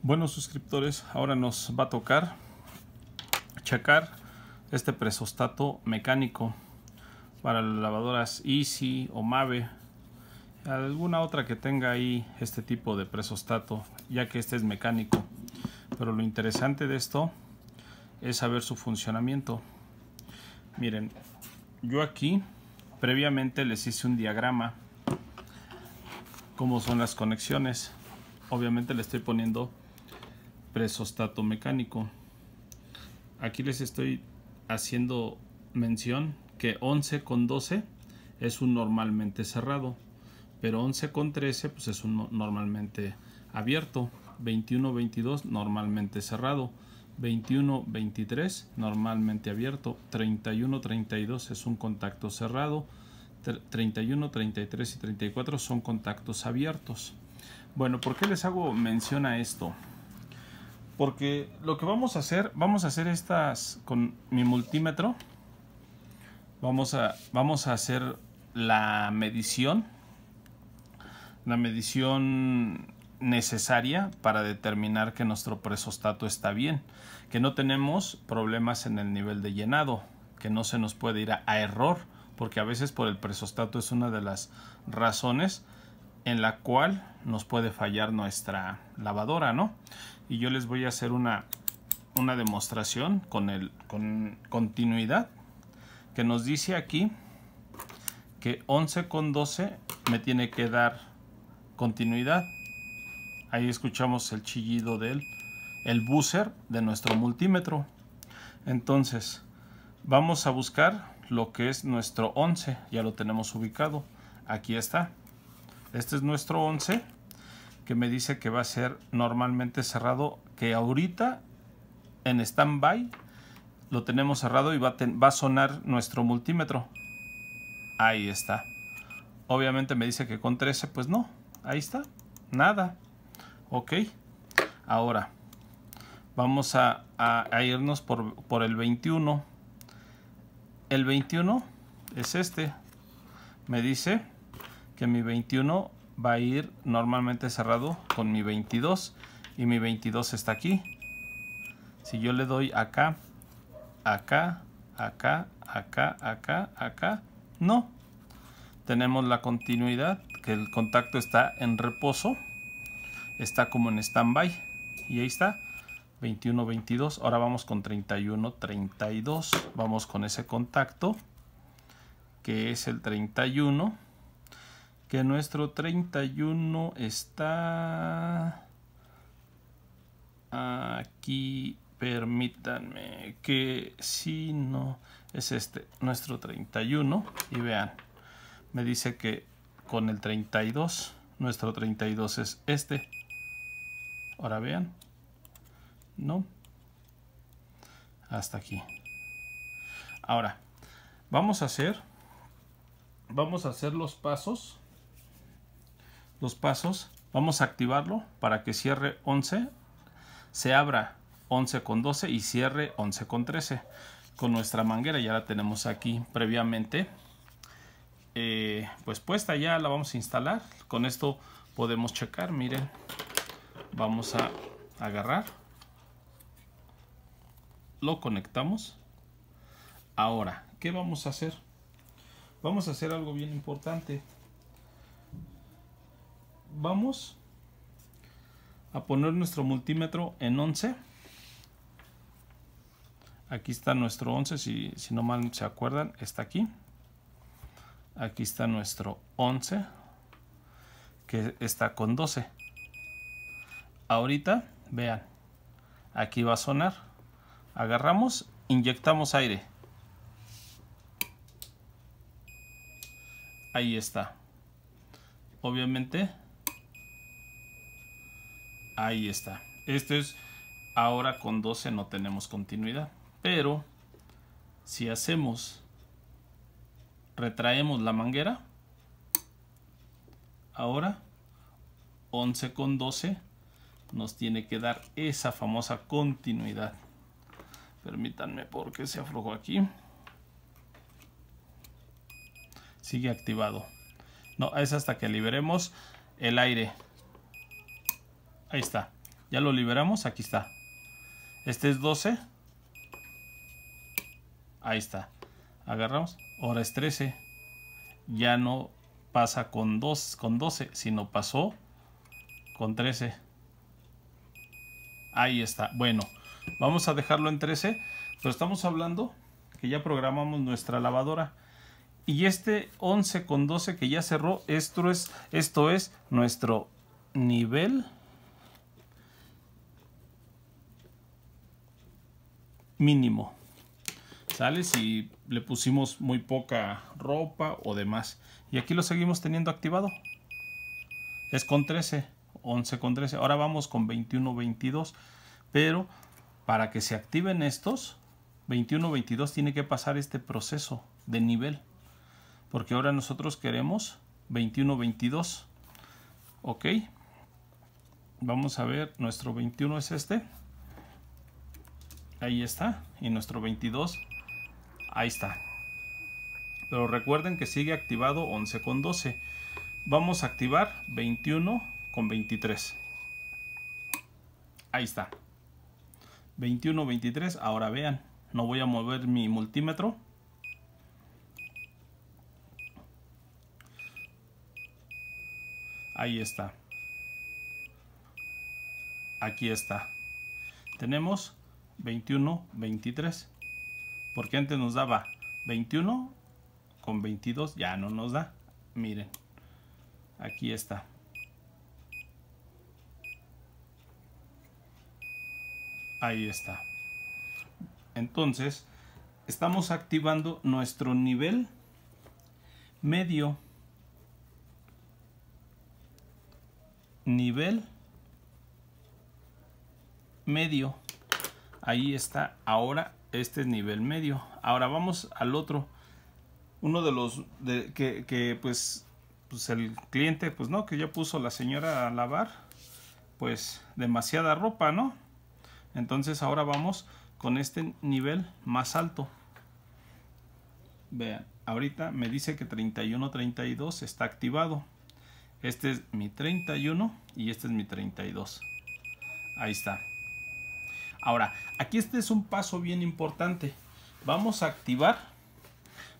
Bueno, suscriptores, ahora nos va a tocar checar este presostato mecánico para las lavadoras Easy o Mave, alguna otra que tenga ahí este tipo de presostato, ya que este es mecánico. Pero lo interesante de esto es saber su funcionamiento. Miren, yo aquí previamente les hice un diagrama cómo son las conexiones. Obviamente le estoy poniendo presostato mecánico. Aquí les estoy haciendo mención que 11 con 12 es un normalmente cerrado, pero 11 con 13 pues es un normalmente abierto, 21 22 normalmente cerrado, 21 23 normalmente abierto, 31 32 es un contacto cerrado, 31, 33 y 34 son contactos abiertos. Bueno, ¿por qué les hago mención a esto? Porque lo que vamos a hacer, vamos a hacer estas con mi multímetro. Vamos a, vamos a hacer la medición. La medición necesaria para determinar que nuestro presostato está bien, que no tenemos problemas en el nivel de llenado, que no se nos puede ir a, error, porque a veces por el presostato es una de las razones en la cual nos puede fallar nuestra lavadora, ¿no? Y yo les voy a hacer una, una demostración con, el, con continuidad que nos dice aquí que 11 con 12 me tiene que dar continuidad. Ahí escuchamos el chillido del el buzzer de nuestro multímetro. Entonces, vamos a buscar lo que es nuestro 11. Ya lo tenemos ubicado. Aquí está. Este es nuestro 11 que me dice que va a ser normalmente cerrado, que ahorita en standby lo tenemos cerrado y va a, sonar nuestro multímetro. Ahí está. Obviamente me dice que con 13, pues no. Ahí está. Nada. Ok. Ahora, vamos a, irnos por, por el 21. El 21 es este. Me dice que mi 21 va a ir normalmente cerrado con mi 22 y mi 22 está aquí. Si yo le doy acá, acá, acá, acá, acá, acá, no. Tenemos la continuidad, que el contacto está en reposo, está como en standby y ahí está. 21, 22. Ahora vamos con 31, 32. Vamos con ese contacto que es el 31 que nuestro 31 está aquí permítanme que si no es este nuestro 31 y vean me dice que con el 32 nuestro 32 es este ahora vean no hasta aquí ahora vamos a hacer vamos a hacer los pasos los pasos. Vamos a activarlo para que cierre 11, se abra 11 con 12 y cierre 11 con 13 con nuestra manguera. Ya la tenemos aquí previamente. Eh, pues puesta ya la vamos a instalar. Con esto podemos checar, miren. Vamos a agarrar. Lo conectamos. Ahora, ¿qué vamos a hacer? Vamos a hacer algo bien importante vamos a poner nuestro multímetro en 11 aquí está nuestro 11 si, si no mal se acuerdan está aquí aquí está nuestro 11 que está con 12 ahorita vean aquí va a sonar agarramos inyectamos aire ahí está obviamente Ahí está. Este es ahora con 12 no tenemos continuidad. Pero si hacemos, retraemos la manguera, ahora 11 con 12 nos tiene que dar esa famosa continuidad. Permítanme porque se aflojó aquí. Sigue activado. No, es hasta que liberemos el aire. Ahí está. Ya lo liberamos. Aquí está. Este es 12. Ahí está. Agarramos. Ahora es 13. Ya no pasa con, 2, con 12, sino pasó con 13. Ahí está. Bueno, vamos a dejarlo en 13. Pero estamos hablando que ya programamos nuestra lavadora. Y este 11 con 12 que ya cerró, esto es, esto es nuestro nivel mínimo. ¿Sale? Si le pusimos muy poca ropa o demás. Y aquí lo seguimos teniendo activado. Es con 13, 11 con 13. Ahora vamos con 21, 22. Pero para que se activen estos, 21, 22 tiene que pasar este proceso de nivel. Porque ahora nosotros queremos 21, 22. Ok. Vamos a ver, nuestro 21 es este. Ahí está, en nuestro 22. Ahí está. Pero recuerden que sigue activado 11 con 12. Vamos a activar 21 con 23. Ahí está. 21, 23. Ahora vean, no voy a mover mi multímetro. Ahí está. Aquí está. Tenemos 21, 23. Porque antes nos daba 21 con 22, ya no nos da. Miren, aquí está. Ahí está. Entonces, estamos activando nuestro nivel medio. Nivel medio. Ahí está ahora este nivel medio. Ahora vamos al otro. Uno de los que, pues, pues el cliente, pues no, que ya puso la señora a lavar, pues demasiada ropa, ¿no? Entonces ahora vamos con este nivel más alto. Vean, ahorita me dice que 31-32 está activado. Este es mi 31 y este es mi 32. Ahí está. Ahora, aquí este es un paso bien importante. Vamos a activar,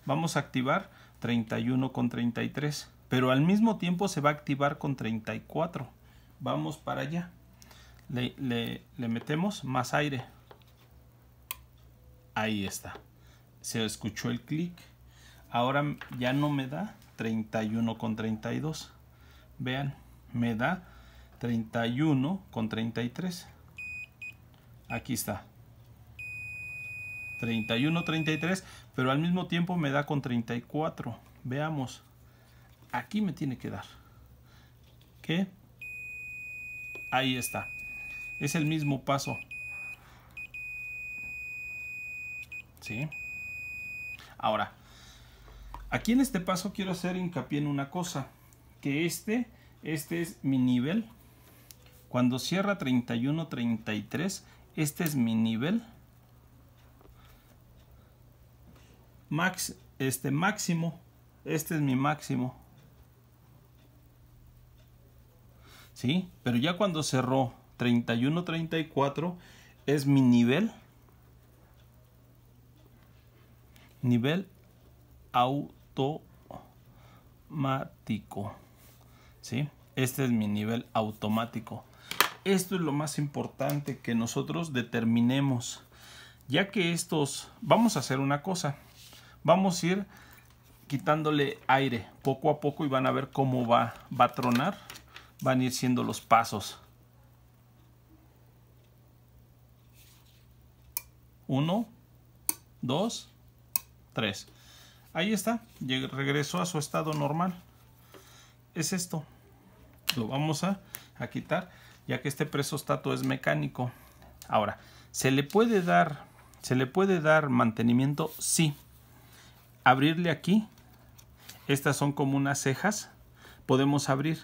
vamos a activar 31 con 33, pero al mismo tiempo se va a activar con 34. Vamos para allá. Le, metemos más aire. Ahí está. Se escuchó el clic. Ahora ya no me da 31 con 32. Vean, me da 31 con 33 Aquí está. 31, 33, pero al mismo tiempo me da con 34. Veamos. Aquí me tiene que dar. ¿Qué? Ahí está. Es el mismo paso. ¿Sí? Ahora, aquí en este paso quiero hacer hincapié en una cosa. Que este, este es mi nivel. Cuando cierra 31, 33, este es mi nivel. Max, este máximo. Este es mi máximo. ¿Sí? Pero ya cuando cerró 31, 34 es mi nivel. Nivel automático. ¿Sí? Este es mi nivel automático. Esto es lo más importante que nosotros determinemos. Ya que estos, vamos a hacer una cosa. Vamos a ir quitándole aire poco a poco y van a ver cómo va, a tronar. Van a ir siendo los pasos. Uno, dos, tres. Ahí está, regresó a su estado normal. Es esto. Lo vamos a, a quitar ya que este presostato es mecánico. Ahora, ¿se le puede dar, se le puede dar mantenimiento? Sí. Abrirle aquí, estas son como unas cejas, podemos abrir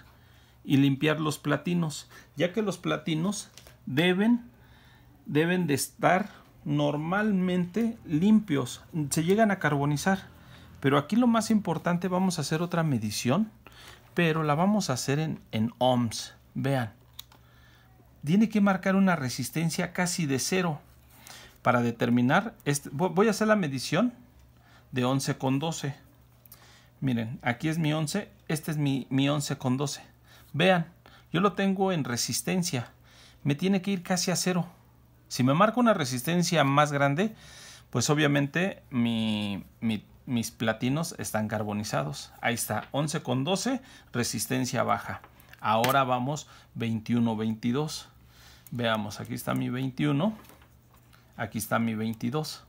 y limpiar los platinos, ya que los platinos deben, deben de estar normalmente limpios, se llegan a carbonizar. Pero aquí lo más importante, vamos a hacer otra medición, pero la vamos a hacer en, en ohms. Vean, tiene que marcar una resistencia casi de cero para determinar, este, voy a hacer la medición de 11 con 12. Miren, aquí es mi 11, este es mi, 11 con 12. Vean, yo lo tengo en resistencia, me tiene que ir casi a cero. Si me marco una resistencia más grande, pues obviamente mi, mis platinos están carbonizados. Ahí está, 11 con 12, resistencia baja. Ahora vamos 21, 22. Veamos, aquí está mi 21, aquí está mi 22.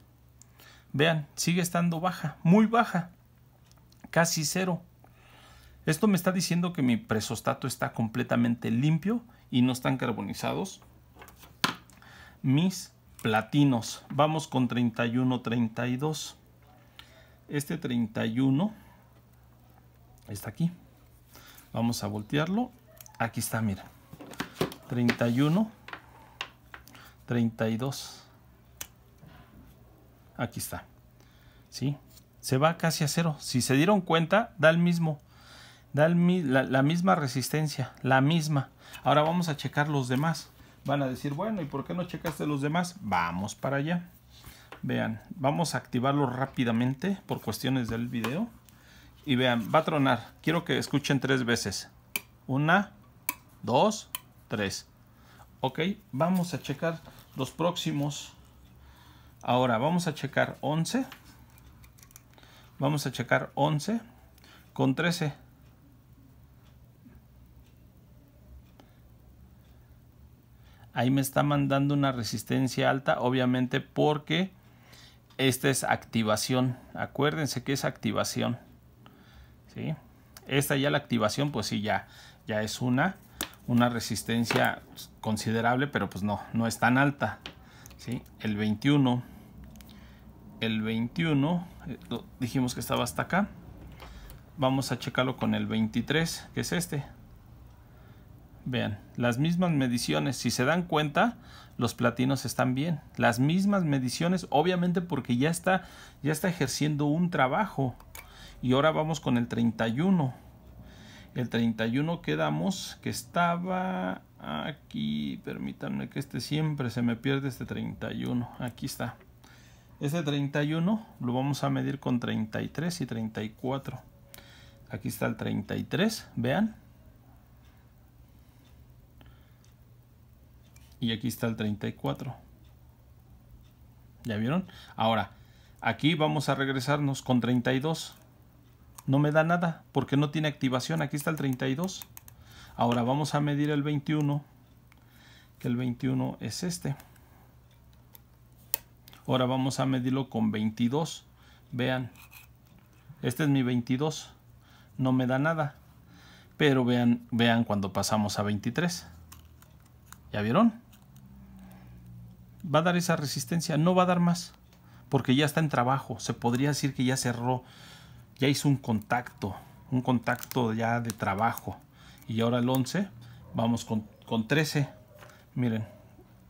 Vean, sigue estando baja, muy baja, casi cero. Esto me está diciendo que mi presostato está completamente limpio y no están carbonizados mis platinos. Vamos con 31, 32. Este 31 está aquí. Vamos a voltearlo. Aquí está, mira. 31, 32. Aquí está. ¿Sí? Se va casi a cero. Si se dieron cuenta, da el mismo. Da la, la misma resistencia. La misma. Ahora vamos a checar los demás. Van a decir, bueno, ¿y por qué no checaste los demás? Vamos para allá. Vean, vamos a activarlo rápidamente por cuestiones del video. Y vean, va a tronar. Quiero que escuchen tres veces. Una, dos, tres. Ok, vamos a checar los próximos. Ahora vamos a checar 11. Vamos a checar 11 con 13. Ahí me está mandando una resistencia alta, obviamente porque esta es activación. Acuérdense que es activación. ¿sí? Esta ya la activación, pues sí, ya, ya es una una resistencia considerable, pero pues no, no es tan alta. ¿sí? El 21, el 21, eh, dijimos que estaba hasta acá. Vamos a checarlo con el 23, que es este. Vean, las mismas mediciones, si se dan cuenta, los platinos están bien. Las mismas mediciones, obviamente porque ya está, ya está ejerciendo un trabajo. Y ahora vamos con el 31. El 31 quedamos que estaba aquí. Permítanme que este siempre se me pierde este 31. Aquí está. Este 31 lo vamos a medir con 33 y 34. Aquí está el 33, vean. Y aquí está el 34. ¿Ya vieron? Ahora, aquí vamos a regresarnos con 32 no me da nada porque no tiene activación. Aquí está el 32. Ahora vamos a medir el 21, que el 21 es este. Ahora vamos a medirlo con 22. Vean, este es mi 22. No me da nada. Pero vean, vean cuando pasamos a 23. ¿Ya vieron? Va a dar esa resistencia, no va a dar más. Porque ya está en trabajo. Se podría decir que ya cerró ya hizo un contacto, un contacto ya de trabajo. Y ahora el 11 vamos con, 13. Miren,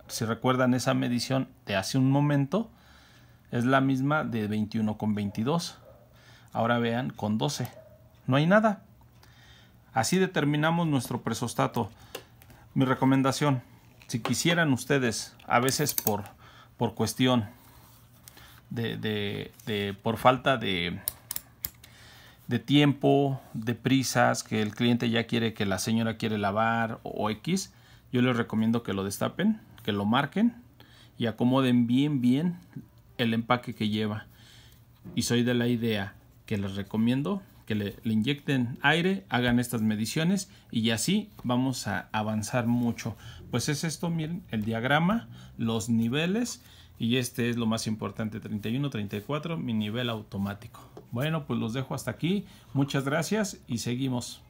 si recuerdan esa medición de hace un momento, es la misma de 21 con 22. Ahora vean con 12. No hay nada. Así determinamos nuestro presostato. Mi recomendación, si quisieran ustedes, a veces por, por cuestión de, de por falta de, de tiempo, de prisas, que el cliente ya quiere que la señora quiere lavar o X, yo les recomiendo que lo destapen, que lo marquen y acomoden bien bien el empaque que lleva. Y soy de la idea que les recomiendo que le, inyecten aire, hagan estas mediciones y así vamos a avanzar mucho. Pues es esto, miren, el diagrama, los niveles y este es lo más importante, 31, 34, mi nivel automático. Bueno, pues los dejo hasta aquí. Muchas gracias y seguimos.